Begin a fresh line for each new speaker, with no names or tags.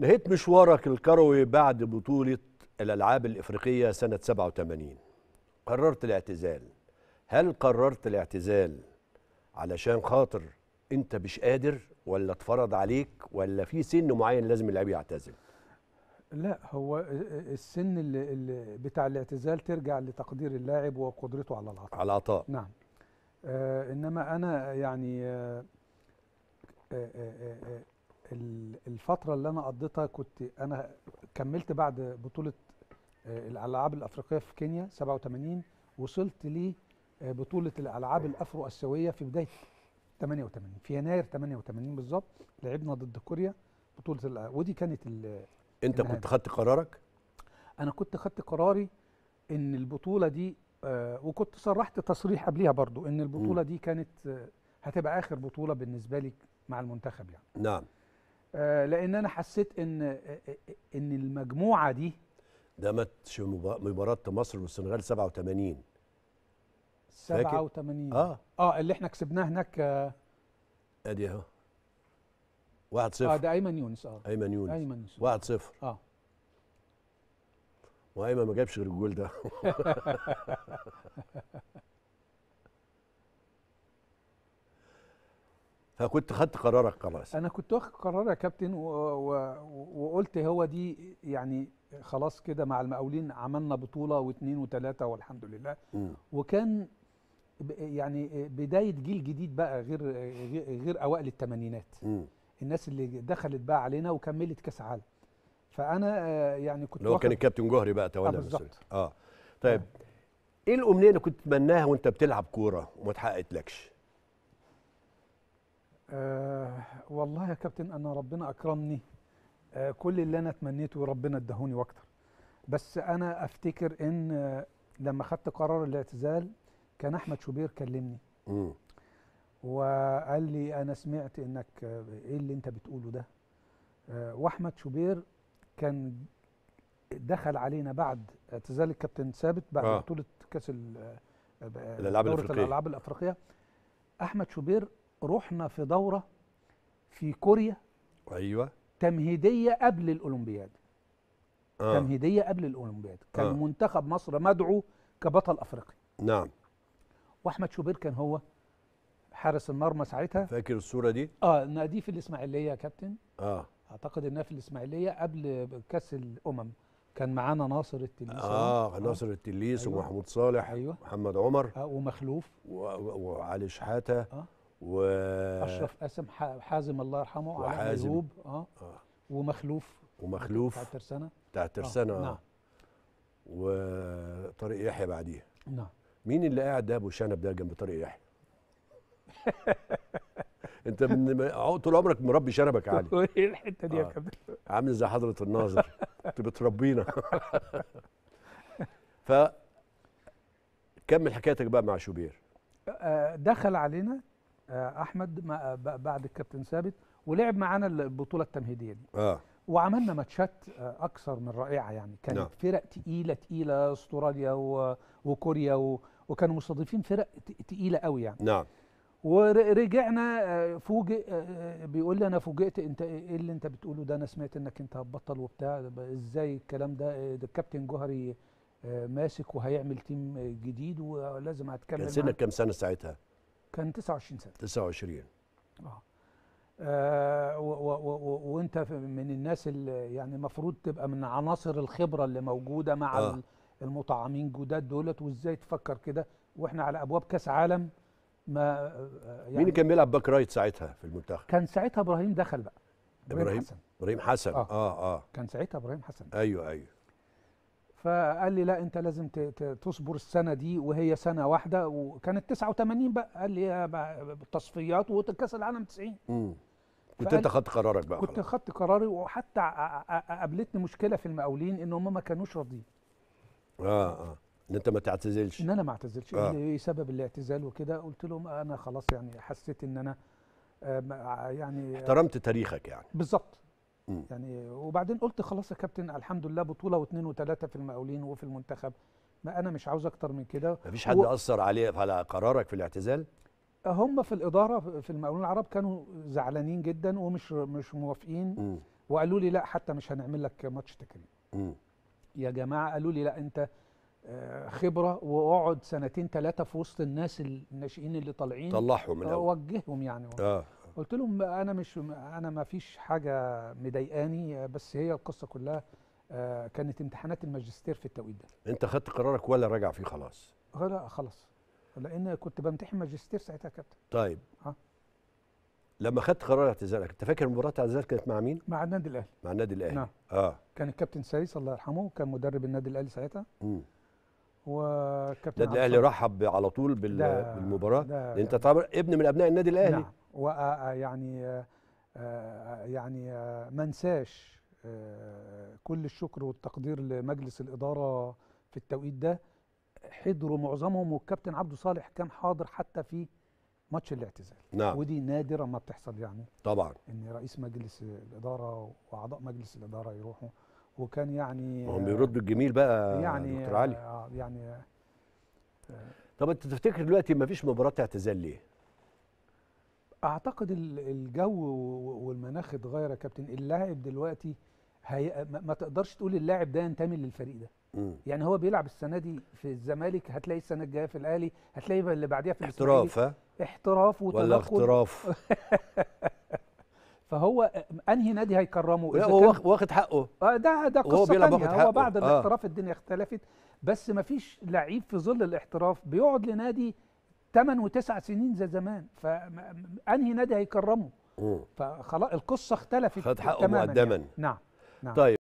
نهيت مشوارك الكروي بعد بطولة الألعاب الإفريقية سنة 87 قررت الاعتزال هل قررت الاعتزال علشان خاطر أنت مش قادر ولا اتفرض عليك ولا في سن معين لازم اللاعب يعتزل؟
لا هو السن اللي, اللي بتاع الاعتزال ترجع لتقدير اللاعب وقدرته على العطاء على العطاء نعم آه انما انا يعني آه آه آه, آه، الفتره اللي انا قضيتها كنت انا كملت بعد بطوله آه، الالعاب الافريقيه في كينيا 87 وصلت لبطوله آه، الالعاب الافرو اسيويه في بدايه 88 في يناير 88 بالظبط لعبنا ضد كوريا بطوله ودي كانت انت كنت
خدت قرارك
انا كنت خدت قراري ان البطوله دي آه وكنت صرحت تصريح قبليها برضو ان البطوله م. دي كانت آه، هتبقى اخر بطوله بالنسبه لي مع المنتخب يعني نعم آه، لان انا حسيت ان آه، آه، ان المجموعه دي
ده ماتش مباراه مصر والسنغال 87
87 اه اه اللي احنا كسبناه هناك
ادي اهو 1 0 اه ده
ايمن يونس اه ايمن يونس ايمن يونس
1 0 اه وايمن ما جابش غير الجول ده فكنت خدت قرارك خلاص
انا كنت واخد قرار يا كابتن و... و... وقلت هو دي يعني خلاص كده مع المقاولين عملنا بطوله واثنين وثلاثه والحمد لله م. وكان يعني بدايه جيل جديد بقى غير غير اوائل الثمانينات الناس اللي دخلت بقى علينا وكملت كاس عالم فانا آه، يعني كنت هو كان الكابتن جوهري بقى تولى آه بالظبط
اه طيب آه. ايه الامنيه اللي كنت تتمناها وانت بتلعب كوره وما اتحققتلكش
أه والله يا كابتن انا ربنا اكرمني أه كل اللي انا اتمنيته ربنا ادهوني واكتر بس انا افتكر ان أه لما خدت قرار الاعتزال كان احمد شوبير كلمني م. وقال لي انا سمعت انك آه، ايه اللي انت بتقوله ده أه واحمد شوبير كان دخل علينا بعد اعتزال الكابتن ثابت بعد آه. بطوله كاس آه، الالعاب الافريقيه الالعاب الافريقيه احمد شوبير رحنا في دوره في كوريا ايوه تمهيديه قبل الاولمبياد آه. تمهيديه قبل الاولمبياد كان آه. منتخب مصر مدعو كبطل افريقيا نعم واحمد شوبير كان هو حارس المرمى ساعتها فاكر الصوره دي اه نادي في الاسماعيليه يا كابتن اه اعتقد انها في الاسماعيليه قبل كاس الامم كان معانا ناصر التليس اه ناصر
آه. التليس أيوة. ومحمود صالح أيوة. محمد عمر آه ومخلوف وعلي شحاته آه و اشرف
قاسم حازم الله يرحمه وعلي ايوب آه. اه ومخلوف
ومخلوف بتاع ترسانه بتاع ترسانه آه. آه. نعم وطارق يحيى بعديها نعم مين اللي قاعد ده ابو شنب ده جنب طارق يحيى انت من طول عمرك مربي شنبك يا علي
ايه الحته دي يا آه. كابتن
عامل زي حضره الناظر انت بتربينا ف كمل حكايتك بقى مع شوبير
دخل علينا آه، احمد بعد الكابتن ثابت ولعب معانا البطوله التمهيديه دي اه وعملنا ماتشات آه، اكثر من رائعه يعني كانت نعم. فرق تقيله تقيله استراليا وكوريا وكانوا مستضيفين فرق تقيله قوي يعني نعم ورجعنا آه، فوجئ بيقول لي انا فوجئت انت ايه اللي انت بتقوله ده انا سمعت انك انت هتبطل وبتاع ازاي الكلام ده ده الكابتن جوهري ماسك وهيعمل تيم جديد ولازم هتكمل كان سنك
كام سنه ساعتها؟
كان 29 سنه
29
اه, آه وانت من الناس اللي يعني المفروض تبقى من عناصر الخبره اللي موجوده مع آه. المطعمين جداد دولت وازاي تفكر كده واحنا على ابواب كاس عالم ما آه، يعني مين كان
بيلعب باك رايت ساعتها في المنتخب؟
كان ساعتها ابراهيم دخل بقى ابراهيم
ابراهيم حسن ابراهيم حسن اه اه, آه.
كان ساعتها ابراهيم حسن ايوه ايوه فقال لي لا انت لازم تصبر السنه دي وهي سنه واحده وكانت 89 بقى قال لي تصفيات وكاس العالم 90 امم كنت انت خدت قرارك بقى كنت خدت قراري وحتى قابلتني مشكله في المقاولين ان هم ما كانوش راضيين
اه اه ان انت ما تعتزلش ان انا ما اعتزلش آه.
ايه سبب الاعتزال وكده قلت لهم انا خلاص يعني حسيت ان انا آه، يعني احترمت تاريخك يعني بالظبط يعني وبعدين قلت خلاص يا كابتن الحمد لله بطوله واثنين وثلاثه في المقاولين وفي المنتخب ما انا مش عاوز اكتر من كده مفيش حد و...
اثر عليه على قرارك في الاعتزال
هم في الاداره في المقاولين العرب كانوا زعلانين جدا ومش مش موافقين م. وقالوا لي لا حتى مش هنعمل لك ماتش تكريم يا جماعه قالوا لي لا انت آه، خبره واقعد سنتين ثلاثه في وسط الناس الناشئين اللي طالعين طلعهم من الاول وجههم يعني آه. آه. قلت لهم انا مش انا ما فيش حاجه مضايقاني بس هي القصه كلها آه، كانت امتحانات الماجستير في التوقيت ده انت
خدت قرارك ولا راجع فيه خلاص
لا خلاص لان كنت بمتحن ماجستير ساعتها كابتن طيب ها. آه.
لما خدت قرار اعتزالك انت فاكر مباراه اعتزال كانت مع مين مع النادي الاهلي مع النادي الاهلي نعم. اه
كان الكابتن سايس الله يرحمه كان مدرب النادي الاهلي ساعتها امم وكابتن النادي الاهلي رحب
على طول بالمباراه انت يعني تعتبر ابن من ابناء النادي الاهلي نعم.
ويعني يعني ما انساش يعني، كل الشكر والتقدير لمجلس الاداره في التوقيت ده حضروا معظمهم والكابتن عبده صالح كان حاضر حتى في ماتش الاعتزال نعم. ودي نادرا ما بتحصل يعني طبعا ان رئيس مجلس الاداره واعضاء مجلس الاداره يروحوا وكان يعني هم آه، بيردوا الجميل بقى يعني دكتور علي آه، يعني آه.
طب انت تفتكر دلوقتي ما فيش مباراه اعتزال ليه
اعتقد الجو والمناخ اتغير يا كابتن اللاعب دلوقتي هي ما تقدرش تقول اللاعب ده ينتمي للفريق ده مم. يعني هو بيلعب السنه دي في الزمالك هتلاقي السنه الجايه في الاهلي هتلاقي اللي بعديها في احتراف ها احتراف ولا اختراف فهو انهي نادي هيكرمه لا هو واخد حقه اه ده ده قصه هو بيلعب واخد حقه هو بعد آه. الاحتراف آه. الدنيا اختلفت بس ما فيش لعيب في ظل الاحتراف بيقعد لنادي 8 و9 سنين زي زمان فانهي نادي هيكرمه فخلاص القصه اختلفت خد حقه يعني. مقدما يعني. نعم
نعم طيب